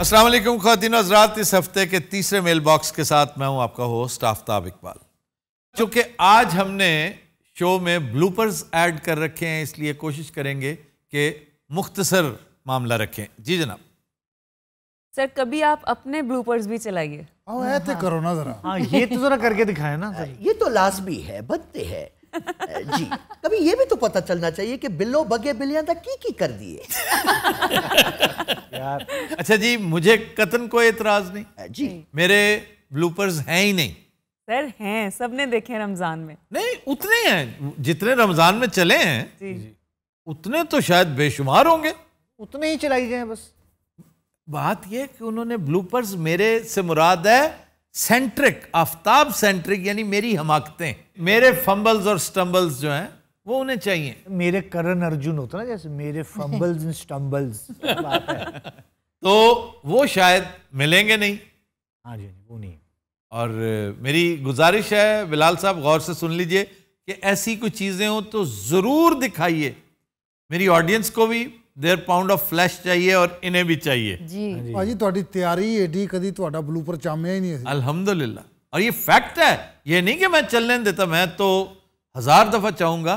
असलम खातिन हजरात इस हफ्ते के तीसरे मेल बॉक्स के साथ मैं हूं आपका होस्ट आफ्ताब इकबाल चूंकि आज हमने शो में ब्लूपर्स ऐड कर रखे हैं इसलिए कोशिश करेंगे कि मुख्तसर मामला रखें जी जनाब सर कभी आप अपने ब्लूपर्स भी चलाइए हाँ। करो ना जरा हाँ ये तो जरा करके दिखाए ना ये तो लाजमी है बदते है जी कभी ये भी तो पता चलना चाहिए कि बिल्लो बगे बिलिया की की कर दिए यार अच्छा जी मुझे कतन कोई एतराज नहीं जी मेरे ब्लूपर्स हैं ही नहीं सर हैं सबने देखे रमजान में नहीं उतने हैं जितने रमजान में चले हैं उतने तो शायद बेशुमार होंगे उतने ही चलाई गए बस बात यह कि उन्होंने ब्लूपर्स मेरे से मुराद है सेंट्रिक आफ्ताब सेंट्रिक यानी मेरी हमाकतें मेरे फंबल्स और स्टम्बल्स जो हैं वो उन्हें चाहिए मेरे करण अर्जुन होता ना जैसे मेरे फंबल्स एंड स्टम्बल्स तो वो शायद मिलेंगे नहीं हाँ जी वो नहीं और मेरी गुजारिश है बिलाल साहब गौर से सुन लीजिए कि ऐसी कुछ चीज़ें हो तो ज़रूर दिखाइए मेरी ऑडियंस को भी देर पाउंड ऑफ फ्लैश चाहिए और इन्हें भी चाहिए जी हाँ भाजी तैयारी एडी कभी ब्लू पर चामे ही नहीं अलहमदुल्ला और ये फैक्ट है ये नहीं कि मैं चलने देता मैं तो हज़ार दफ़ा चाहूँगा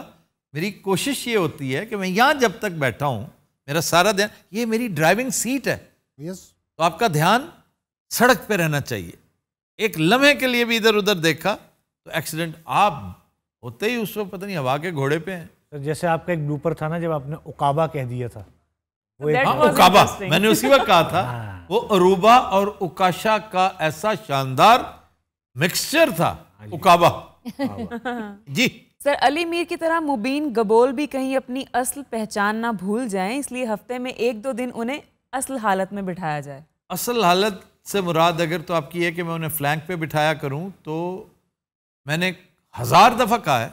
मेरी कोशिश ये होती है कि मैं यहाँ जब तक बैठा हूँ मेरा सारा ध्यान ये मेरी ड्राइविंग सीट है yes. तो आपका ध्यान सड़क पे रहना चाहिए एक लम्हे के लिए भी इधर उधर देखा तो एक्सीडेंट आप होते ही उस वक्त पता नहीं हवा के घोड़े पे हैं सर तो जैसे आपका एक ब्लूपर था ना जब आपने उकाबा कह दिया था वो एक हाँ, उकाबा मैंने उसी वक्त कहा था हाँ। वो अरूबा और उकाशा का ऐसा शानदार मिक्सचर था हाँ उकाबा जी सर अली मीर की तरह मुबीन गबोल भी कहीं अपनी असल पहचान ना भूल जाएं इसलिए हफ्ते में एक दो दिन उन्हें असल हालत में बिठाया जाए असल हालत से मुराद अगर तो आपकी है कि मैं उन्हें फ्लैंक पे बिठाया करूं तो मैंने हज़ार दफ़ा कहा है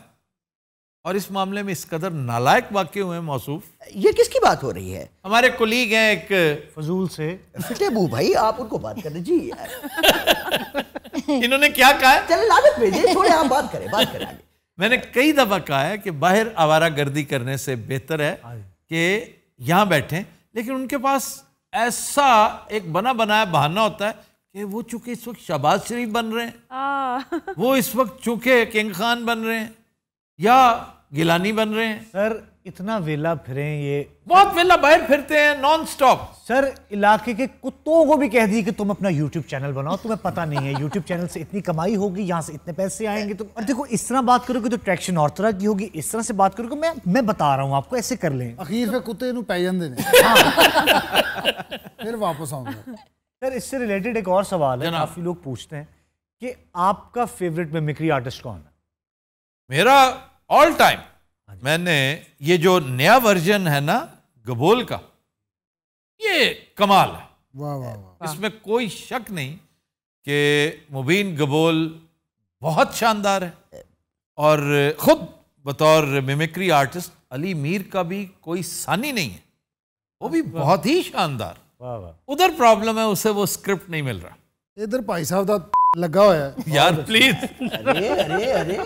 और इस मामले में इस कदर नालायक वाक्य हुए मौसू ये किसकी बात हो रही है हमारे कोलीग हैं एक फजूल से बू भाई आप उनको बात करें जी इन्होंने क्या कहा है चले लागत भेजिए थोड़े आप बात करें बात करें मैंने कई दफ़ा कहा है कि बाहर आवारा गर्दी करने से बेहतर है हाँ कि यहाँ बैठे लेकिन उनके पास ऐसा एक बना बनाया बहाना होता है कि वो चूंकि इस वक्त शहबाज शरीफ बन रहे हैं हाँ। वो इस वक्त चूंकि किंग खान बन रहे हैं या गिलानी बन रहे हैं सर इतना वेला फिरे ये बहुत वेला बाहर फिरते हैं नॉन स्टॉप सर इलाके के कुत्तों को भी कह दी कि तुम अपना यूट्यूब चैनल बनाओ तुम्हें पता नहीं है यूट्यूब चैनल से इतनी कमाई होगी यहाँ से इतने पैसे आएंगे तो और देखो इस तरह बात करोगे तो ट्रैक्शन और तरह की होगी इस तरह से बात करोगे मैं मैं बता रहा हूँ आपको ऐसे कर लें अखीर में कुत्ते पै जाते हैं हाँ। फिर वापस आऊंगा सर इससे रिलेटेड एक और सवाल है काफी लोग पूछते हैं कि आपका फेवरेट मेमिक्री आर्टिस्ट कौन है मेरा ऑल टाइम हाँ मैंने ये जो नया वर्जन है ना गबोल का ये कमाल है वाह वाह वाह इसमें कोई शक नहीं कि मुबीन गबोल बहुत शानदार है और ख़ुद बतौर मिमिक्री आर्टिस्ट अली मीर का भी कोई सानी नहीं है वो भी बहुत ही शानदार उधर प्रॉब्लम है उसे वो स्क्रिप्ट नहीं मिल रहा इधर भाई साहब का लगा हुआ है यार प्लीज अरे अरे अरे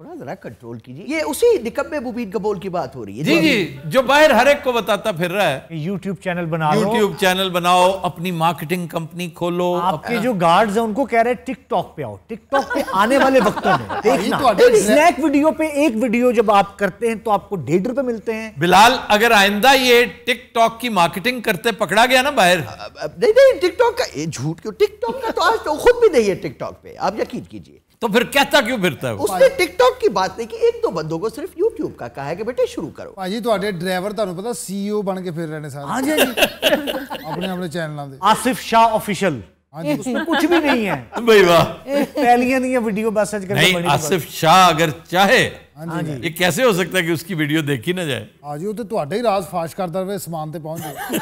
थोड़ा कंट्रोल कीजिए ये उसी मुबीन कबोल की बात हो रही है जी जी जो बाहर हर एक को बताता फिर रहा है यूट्यूब चैनल बनाओ यूट्यूब चैनल बनाओ अपनी मार्केटिंग कंपनी खोलो आपके जो गार्ड्स हैं उनको कह रहे हैं टिकटॉक पे आओ टिकटॉक पे आने वाले वक्तों में देखना स्नैक तो वीडियो पे एक वीडियो जब आप करते हैं तो आपको डेढ़ रुपए मिलते हैं बिलाल अगर आइंदा ये टिकटॉक की मार्केटिंग करते पकड़ा गया ना बाहर नहीं नहीं टिकटॉक का झूठ क्यों टिकटॉक का तो आज तो खुद भी नहीं है टिकटॉक पे आप यकीन कीजिए तो फिर कहता क्यों ਫਿਰਦਾ ਹੈ ਉਸਨੇ ਟਿਕਟੌਕ ਦੀ ਬਾਤ ਨਹੀਂ ਕੀਤੀ ਇੱਕ ਦੋ ਬੰਦੋ ਕੋ ਸਿਰਫ YouTube ਕਾ ਕਹਾ ਹੈ ਕਿ ਬੇਟੇ ਸ਼ੁਰੂ ਕਰੋ ਭਾਜੀ ਤੁਹਾਡੇ ਡਰਾਈਵਰ ਤੁਹਾਨੂੰ ਪਤਾ CEO ਬਣ ਕੇ ਫਿਰ ਰਹੇ ਨੇ ਸਾਰੇ ਹਾਂਜੀ ਆਪਣੇ ਆਪਣੇ ਚੈਨਲਾਂ ਦੇ ਆਸਿਫ ਸ਼ਾਹ ਅਫੀਸ਼ੀਅਲ ਹਾਂਜੀ उसमें कुछ भी नहीं है भाई वाह पहलियां नहीं है वीडियो मैसेज करके नहीं आसिफ शाह अगर चाहे हाँ जी ये कैसे हो सकता है कि उसकी वीडियो देखी ना जाए आज वो तो ਤੁਹਾਡੇ ਹੀ ਰਾਜ਼ ਫਾਸ਼ ਕਰਦਾ ਰਹੇ ਸਮਾਨ ਤੇ ਪਹੁੰਚ ਜਾਏ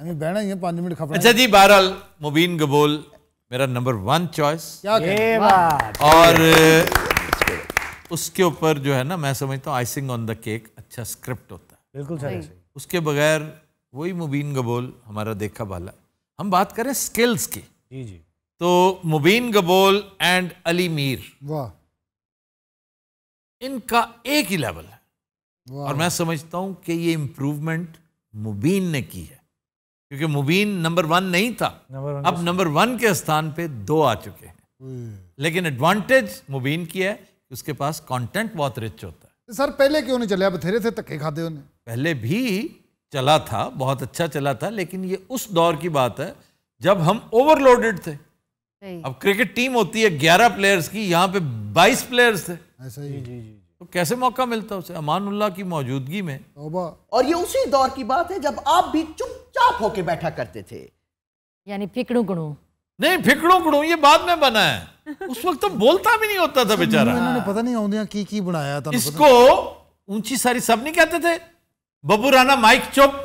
ਐਵੇਂ ਬਹਿਣਾ ਹੀ ਹੈ 5 ਮਿੰਟ ਖਬਰ ਅੱਛਾ ਜੀ ਬਹਰਾਲ ਮੁਬੀਨ ਗਬੋਲ मेरा नंबर वन चॉइस और उसके ऊपर जो है ना मैं समझता हूँ आइसिंग ऑन द केक अच्छा स्क्रिप्ट होता है बिल्कुल सही उसके बगैर वही मुबीन गबोल हमारा देखा भाला हम बात करें स्किल्स की जी जी तो मुबीन गबोल एंड अली मीर वाह इनका एक ही लेवल है और मैं समझता हूँ कि ये इम्प्रूवमेंट मुबीन ने की है क्योंकि मुबीन नंबर वन नहीं था नंबर अब नंबर वन के स्थान पे दो आ चुके हैं लेकिन एडवांटेज मुबीन की है उसके पास कंटेंट बहुत रिच होता है सर पहले क्यों नहीं चले बथेरे थे धक्के खाते उन्हें पहले भी चला था बहुत अच्छा चला था लेकिन ये उस दौर की बात है जब हम ओवरलोडेड थे अब क्रिकेट टीम होती है ग्यारह प्लेयर्स की यहाँ पे बाईस प्लेयर्स थे ऐसा ही जी जी तो कैसे मौका मिलता उसे अमानुल्लाह की मौजूदगी में और ये उसी दौर की बात है जब आप भी चुप चुपचाप होके बैठा करते थे यानी फिकड़ू गुणू नहीं फिकड़ू गुणू ये बाद में बना है उस वक्त तो बोलता भी नहीं होता था बेचारा इन्होंने पता नहीं आंदियां की की बनाया था इसको ऊंची सारी सब नहीं कहते थे बबू राना माइक चुप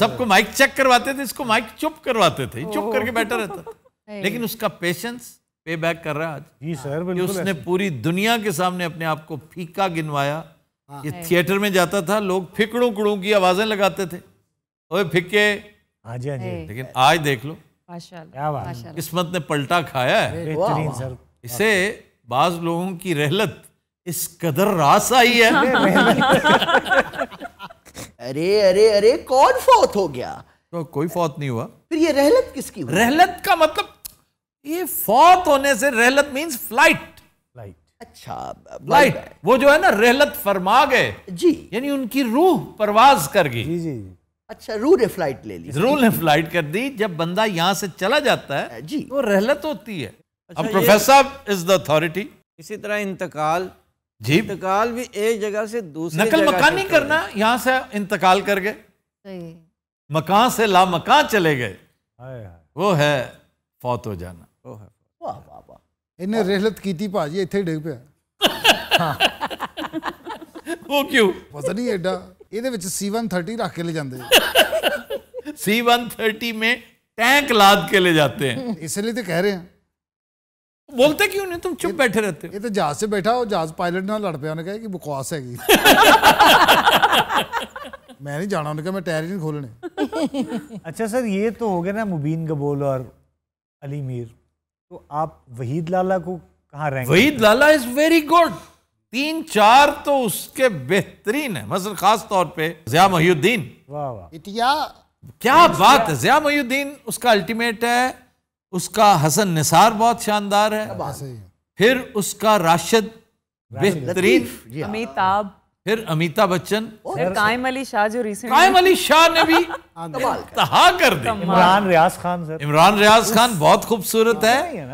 सबको माइक चेक करवाते थे इसको माइक चुप करवाते थे चुप करके बैठा रहता था लेकिन उसका पेशेंस पे बैक कर रहा है आज जी सर उसने पूरी दुनिया के सामने अपने आप को फीका गिनवाया हाँ। ये थिएटर में जाता था लोग फिकड़ों कुड़ों की आवाजें लगाते थे ओए फिक्के हाँ जी हाँ जी लेकिन आज देख लो किस्मत ने पलटा खाया है इसे बाज लोगों की रहलत इस कदर रास आई है अरे अरे अरे कौन फौत हो गया तो कोई फौत नहीं हुआ फिर ये रहलत किसकी हुआ? रहलत का मतलब ये फौत होने से रहलत मींस फ्लाइट फ्लाइट अच्छा फ्लाइट वो जो है ना रहलत फरमा गए जी यानी उनकी रूह परवाज कर गई जी जी अच्छा रू ने फ्लाइट ले ली रू ने फ्लाइट कर दी जब बंदा यहाँ से चला जाता है जी वो तो रहलत होती है अच्छा अब प्रोफेसर इज द अथॉरिटी इसी तरह इंतकाल जी इंतकाल भी एक जगह से दूसरी नकल मकान नहीं करना यहाँ से इंतकाल कर गए मकान से ला मकान चले गए वो है फौत हो जाना वो है वाह वाह वाह इन्हें रहलत की थी पाजी इतने डिग पे वो क्यों पता नहीं एडा ਇਹਦੇ ਵਿੱਚ C130 ਰੱਖ ਕੇ सी वन थर्टी में टैंक लाद के ले जाते हैं इसलिए तो कह रहे हैं बोलते क्यों नहीं तुम चुप बैठे रहते हो ये तो जहाज से बैठा और जहाज पायलट ना लड़ पे ਉਹਨੇ ਕਹੇ ਕਿ ਬਕਵਾਸ मैं नहीं जाना उन्हें कहा मैं टायर ही नहीं खोलने अच्छा सर ये तो हो गया ना मुबीन गबोल और अली मीर तो आप वहीद लाला को कहाँ रहेंगे Waheed Lala is very good तीन चार तो उसके बेहतरीन है मसल खास तौर पे जिया महीद्दीन इटिया क्या बात है जिया महीद्दीन उसका अल्टीमेट है उसका हसन निसार बहुत शानदार है फिर उसका राशिद बेहतरीन हाँ। अमिताभ फिर अमिताभ बच्चन फिर कायम अली शाह जो रिसेंट कायम अली शाह ने भी हाँ, तहा कर दी इमरान रियाज खान सर इमरान रियाज खान बहुत खूबसूरत है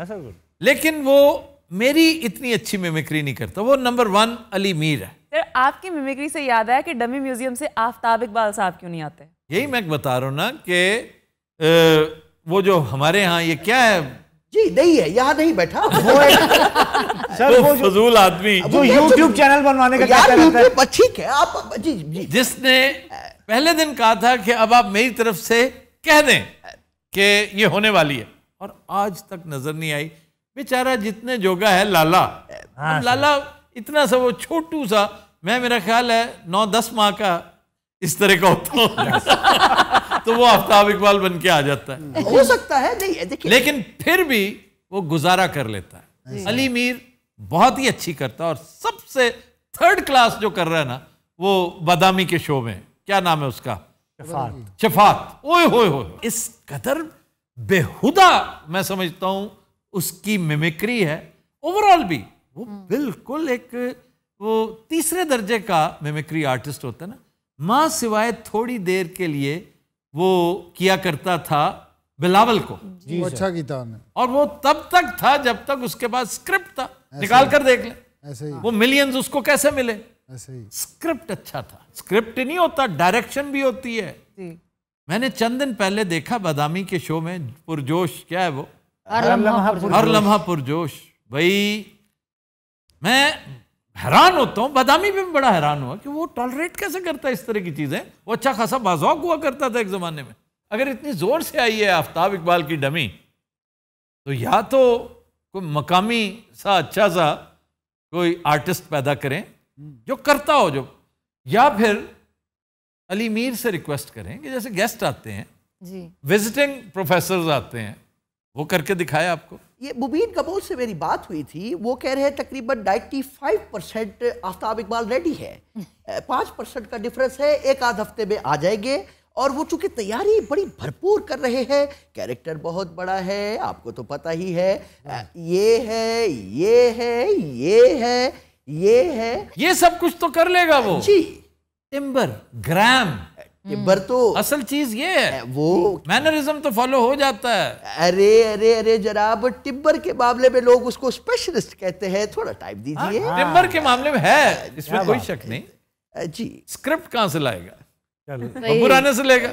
लेकिन वो मेरी इतनी अच्छी मिमिक्री नहीं करता वो नंबर वन अली मीर है सर तो आपकी मिमिक्री से याद आया कि डमी म्यूजियम से आफ्ताब इकबाल साहब क्यों नहीं आते यही मैं बता रहा हूँ ना कि वो जो हमारे यहाँ ये क्या है जी नहीं है यहाँ नहीं बैठा वो एक सर वो फजूल आदमी जो YouTube चैनल बनवाने का यार है ठीक है आप जी जी जिसने पहले दिन कहा था कि अब आप मेरी तरफ से कह दें कि ये होने वाली है और आज तक नजर नहीं आई बेचारा जितने जोगा है लाला हाँ, लाला इतना सा वो छोटू सा मैं मेरा ख्याल है नौ दस माह का इस तरह का होता हूँ तो वो आफ्ताब इकबाल बन के आ जाता है हो सकता है नहीं लेकिन फिर भी वो गुजारा कर लेता है अली मीर बहुत ही अच्छी करता है और सबसे थर्ड क्लास जो कर रहा है ना वो बादामी के शो में क्या नाम है उसका शफात शफात ओए होए इस कदर बेहुदा मैं समझता हूँ उसकी मिमिक्री है ओवरऑल भी वो हम्म। बिल्कुल एक वो तीसरे दर्जे का मिमिक्री आर्टिस्ट होता है ना माँ सिवाय थोड़ी देर के लिए वो किया करता था बिलावल को वो अच्छा गीता और वो तब तक था जब तक उसके पास स्क्रिप्ट था निकाल कर देख ले ऐसे ही वो मिलियंस उसको कैसे मिले ऐसे ही स्क्रिप्ट अच्छा था स्क्रिप्ट नहीं होता डायरेक्शन भी होती है मैंने चंद दिन पहले देखा बादामी के शो में पुरजोश क्या है वो हर लम्हा पुरजोश भाई मैं हैरान होता हूँ बादामी भी बड़ा हैरान हुआ कि वो टॉलरेट कैसे करता है इस तरह की चीज़ें वो अच्छा खासा बाजौक हुआ करता था एक ज़माने में अगर इतनी ज़ोर से आई है आफ्ताब इकबाल की डमी तो या तो कोई मकामी सा अच्छा सा कोई आर्टिस्ट पैदा करें जो करता हो जो या फिर अली मीर से रिक्वेस्ट करें कि जैसे गेस्ट आते हैं विजिटिंग प्रोफेसर आते हैं वो करके दिखाया आपको ये मुबीन कपूर से मेरी बात हुई थी वो कह रहे हैं तकरीबन 95 परसेंट आफ्ताब इकबाल रेडी है पाँच परसेंट का डिफरेंस है एक आध हफ्ते में आ जाएंगे और वो चूंकि तैयारी बड़ी भरपूर कर रहे हैं कैरेक्टर बहुत बड़ा है आपको तो पता ही है ये है ये है ये है ये है ये सब कुछ तो कर लेगा वो जी टिम्बर ग्राम ये बर तो असल चीज ये है वो मैनरिज्म तो फॉलो हो जाता है अरे अरे अरे जनाब टिब्बर के मामले में लोग उसको स्पेशलिस्ट कहते हैं थोड़ा टाइम दीजिए हाँ, टिब्बर के मामले में है इसमें कोई शक नहीं जी स्क्रिप्ट कहां से लाएगा पुराने से लेगा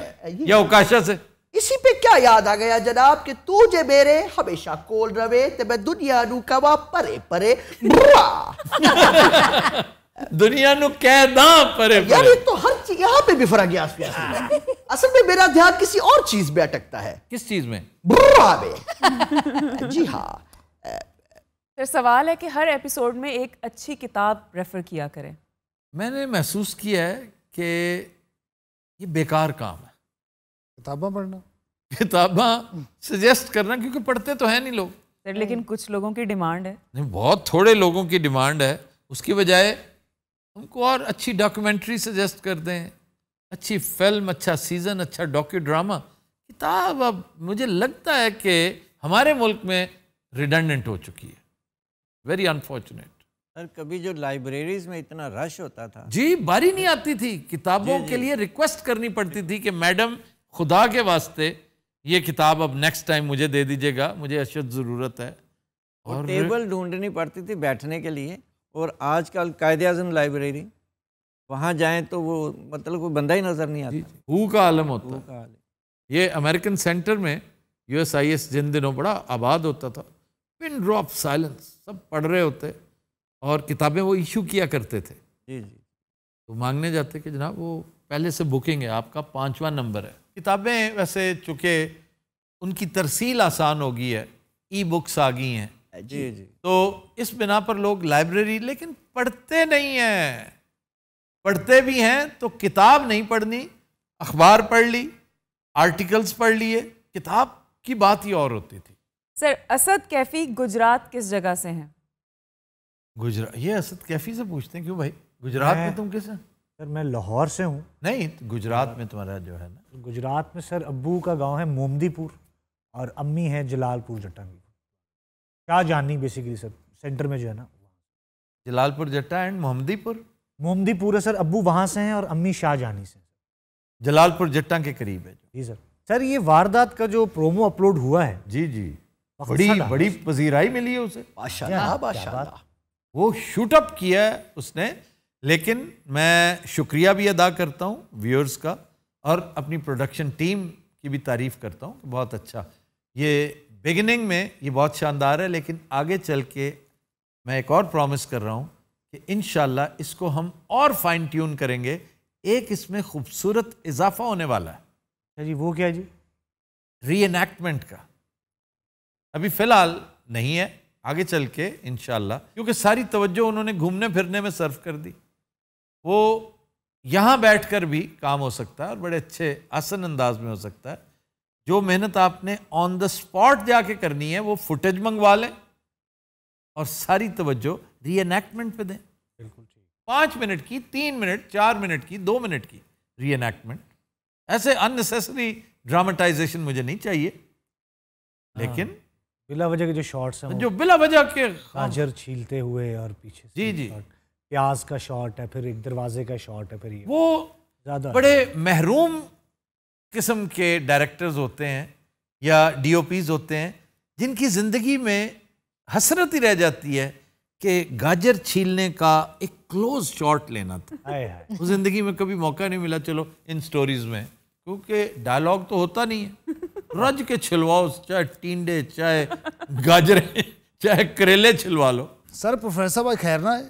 या उकाशा से इसी पे क्या याद आ गया जनाब कि जे मेरे हमेशा कोल रवे ते मैं दुनिया नू कवा परे परे દુનિયા નું परे परे यार ये तो हर चीज यहां पे भी फर्क है आसपास हाँ। में। असल में मेरा ध्यान किसी और चीज पे अटकता है किस चीज में बुरा में जी हाँ फिर सवाल है कि हर एपिसोड में एक अच्छी किताब रेफर किया करें मैंने महसूस किया है कि ये बेकार काम है किताबें पढ़ना किताबें सजेस्ट करना क्योंकि पढ़ते तो है नहीं लोग लेकिन कुछ लोगों की डिमांड है नहीं बहुत थोड़े लोगों की डिमांड है उसकी बजाय उनको और अच्छी डॉक्यूमेंट्री सजेस्ट कर दें अच्छी फिल्म अच्छा सीज़न अच्छा डॉक्यू ड्रामा किताब अब मुझे लगता है कि हमारे मुल्क में रिडेंडेंट हो चुकी है वेरी अनफॉर्चुनेट सर कभी जो लाइब्रेरीज में इतना रश होता था जी बारी नहीं आती थी किताबों जी, जी। के लिए रिक्वेस्ट करनी पड़ती थी कि मैडम खुदा के वास्ते ये किताब अब नेक्स्ट टाइम मुझे दे दीजिएगा मुझे अशद ज़रूरत है और, और टेबल ढूंढनी पड़ती थी बैठने के लिए और आजकल कायद अजम लाइब्रेरी वहाँ जाएँ तो वो मतलब कोई बंदा ही नज़र नहीं आता हु का आलम होता है आलम। ये अमेरिकन सेंटर में यू एस आई एस जिन दिनों बड़ा आबाद होता था पिन ड्रॉप साइलेंस सब पढ़ रहे होते और किताबें वो इशू किया करते थे जी जी तो मांगने जाते कि जनाब वो पहले से बुकिंग है आपका पाँचवा नंबर है किताबें वैसे चूँकि उनकी तरसील आसान हो गई है ई बुक्स आ गई हैं जी जी तो इस बिना पर लोग लाइब्रेरी लेकिन पढ़ते नहीं हैं पढ़ते भी हैं तो किताब नहीं पढ़नी अखबार पढ़ ली आर्टिकल्स पढ़ लिए किताब की बात ही और होती थी सर असद कैफी गुजरात किस जगह से हैं गुजरात ये असद कैफी से पूछते हैं क्यों भाई गुजरात में तुम किस सर मैं लाहौर से हूँ नहीं गुजरात में तुम्हारा जो है ना गुजरात में सर अब्बू का गांव है मोमदीपुर और अम्मी है जलालपुर जटांगी जाननी बेसिकली सर सेंटर में जो है ना जलालपुर जट्टा एंड मोहम्मदीपुर मोहम्मदीपुर है सर अबू वहाँ से हैं और अम्मी जानी से जलालपुर जट्टा के करीब है जी सर सर ये वारदात का जो प्रोमो अपलोड हुआ है जी जी बड़ी बड़ी पजीराई मिली है उसे बादशाह शूट वो शूटअप किया है उसने लेकिन मैं शुक्रिया भी अदा करता हूँ व्यूअर्स का और अपनी प्रोडक्शन टीम की भी तारीफ करता हूँ बहुत अच्छा ये बिगिनिंग में ये बहुत शानदार है लेकिन आगे चल के मैं एक और प्रॉमिस कर रहा हूँ कि इन इसको हम और फाइन ट्यून करेंगे एक इसमें खूबसूरत इजाफा होने वाला है अच्छा जी वो क्या जी री एनैक्टमेंट का अभी फ़िलहाल नहीं है आगे चल के इन क्योंकि सारी तवज्जो उन्होंने घूमने फिरने में सर्व कर दी वो यहाँ बैठकर भी काम हो सकता है और बड़े अच्छे आसन अंदाज में हो सकता है जो मेहनत आपने ऑन द स्पॉट जाके करनी है वो फुटेज मंगवा लें और सारी तवज्जो रीएनैक्टमेंट पे दें बिल्कुल ठीक पाँच मिनट की तीन मिनट चार मिनट की दो मिनट की रीएनैक्टमेंट ऐसे अननेसेसरी ड्रामेटाइजेशन मुझे नहीं चाहिए हाँ। लेकिन बिला वजह के जो शॉट्स हैं जो बिला वजह के गाजर छीलते हुए और पीछे जी जी प्याज का शॉट है फिर एक दरवाजे का शॉट है फिर ये वो ज्यादा बड़े महरूम किस्म के डायरेक्टर्स होते हैं या डीओपीज होते हैं जिनकी ज़िंदगी में हसरत ही रह जाती है कि गाजर छीलने का एक क्लोज शॉट लेना था वो ज़िंदगी में कभी मौका नहीं मिला चलो इन स्टोरीज़ में क्योंकि डायलॉग तो होता नहीं है रज के छिलवाओ चाहे टींडे चाहे गाजर चाहे करेले छिलवा लो सर प्रोफेसर भाई खैर ना है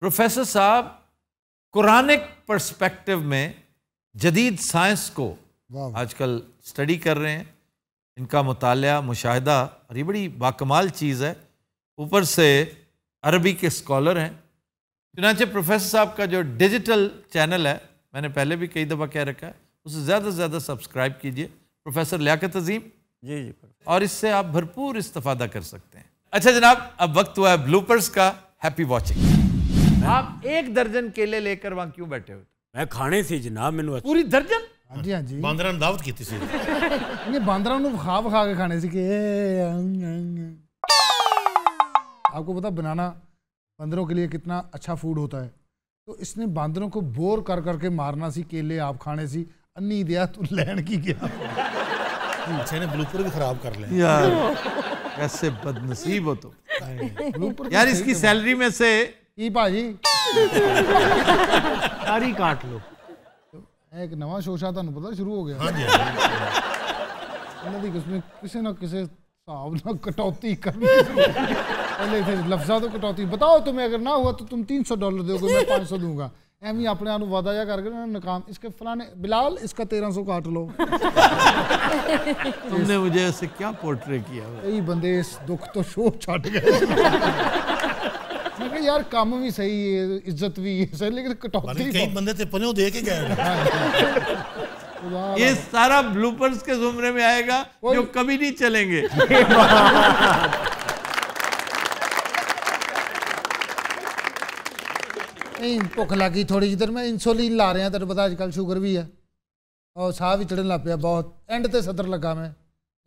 प्रोफेसर साहब कुरानिक पर्सपेक्टिव में जदीद साइंस को आजकल स्टडी कर रहे हैं इनका मुताल मुशाहिदा और ये बड़ी बाकमाल चीज़ है ऊपर से अरबी के स्कॉलर हैं चुनाचे प्रोफेसर साहब का जो डिजिटल चैनल है मैंने पहले भी कई दफ़ा कह रखा है उसे ज़्यादा से ज़्यादा सब्सक्राइब कीजिए प्रोफेसर लियाकत अजीम जी जी और इससे आप भरपूर इस्तफादा कर सकते हैं अच्छा जनाब अब वक्त हुआ है ब्लूपर्स का हैप्पी वॉचिंग आप एक दर्जन केले लेकर वहाँ क्यों बैठे हुए मैं खाने से जनाब मैंने पूरी दर्जन ਹਾਂਜੀ ਹਾਂਜੀ ਬਾਂਦਰਾਂ ਨੂੰ ਦਾਵਤ ਕੀਤੀ ਸੀ ਇਹਨੇ ਬਾਂਦਰਾਂ ਨੂੰ ਵਿਖਾ ਵਿਖਾ ਕੇ आपको पता बनाना बंदरों के लिए कितना अच्छा फूड होता है तो इसने बंदरों को बोर कर करके मारना सी केले आप खाने सी अन्नी दिया तू लैन की क्या अच्छा ने ब्लूपर भी खराब कर ले यार कैसे बदनसीब हो तो यार इसकी सैलरी में से ई पाजी सारी काट लो एक नवा शोशा तुम पता शुरू हो गया किसी ना किसी कटौती करनी पहले तो कटौती बताओ तुम्हें अगर ना हुआ तो तुम तीन सौ डॉलर दोगे मैं पाँच सौ दूंगा एम ही अपने आप वादा या करके नाकाम इसके फलाने बिलाल इसका तेरह सौ काट लो तुमने मुझे ऐसे क्या पोर्ट्रे किया कई बंदे इस दुख तो शो छाट मैं कहा यार काम भी सही हाँ। ये सारा ब्लूपर्स के जुमरे में आएगा जो कभी नहीं चलेंगे भुख लगी थोड़ी जिधर मैं इंसुलिन ला रहा तेरे पता अजकल शुगर भी है और सह भी चढ़न लग पाया बहुत एंड ते सदर लगा मैं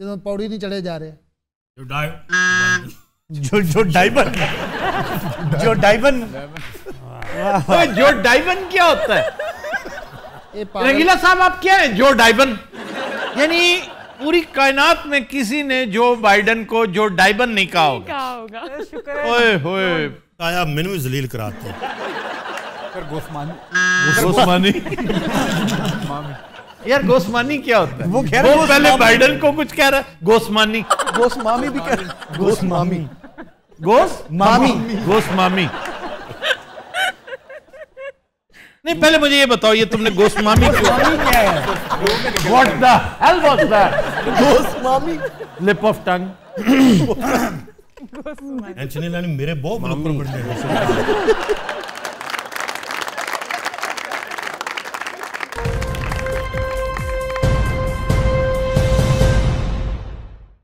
जो पौड़ी नहीं चढ़े जा रहे जो डाइवर जो डाइवन हाँ। जो डाइवन क्या होता है रंगीला साहब आप क्या है जो डायबन यानी पूरी कायनात में किसी ने जो बाइडन को जो डाइबन नहीं कहा होगा ओए होए जलील कराते यार गोस्मानी क्या होता है वो कह रहा है पहले बाइडन को कुछ कह रहा है गोस्मानी गोस्मामी भी कह रहा है गोस्मामी गोस मामी गोस मामी नहीं पहले मुझे ये बताओ ये तुमने गोस मामी क्या है what the hell was that गोस मामी लिप ऑफ टंग गोस मामी मेरे बहुत मनोपर बढ़ने